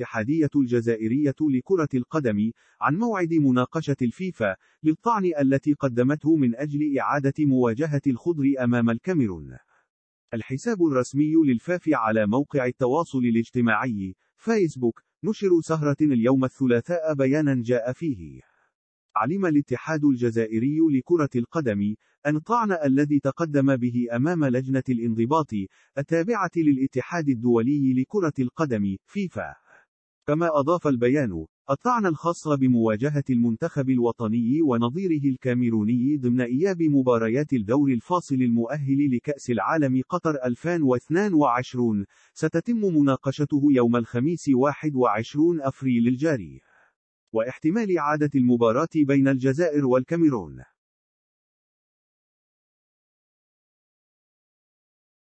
الاتحادية الجزائرية لكرة القدم عن موعد مناقشة الفيفا للطعن التي قدمته من أجل إعادة مواجهة الخضر أمام الكاميرون. الحساب الرسمي للفاف على موقع التواصل الاجتماعي فيسبوك نشر سهرة اليوم الثلاثاء بيانا جاء فيه علم الاتحاد الجزائري لكرة القدم أن طعن الذي تقدم به أمام لجنة الانضباط التابعة للاتحاد الدولي لكرة القدم فيفا كما أضاف البيان الطعن الخاص بمواجهة المنتخب الوطني ونظيره الكاميروني ضمن إياب مباريات الدور الفاصل المؤهل لكأس العالم قطر 2022 ستتم مناقشته يوم الخميس 21 أفريل الجاري واحتمال عادة المباراة بين الجزائر والكاميرون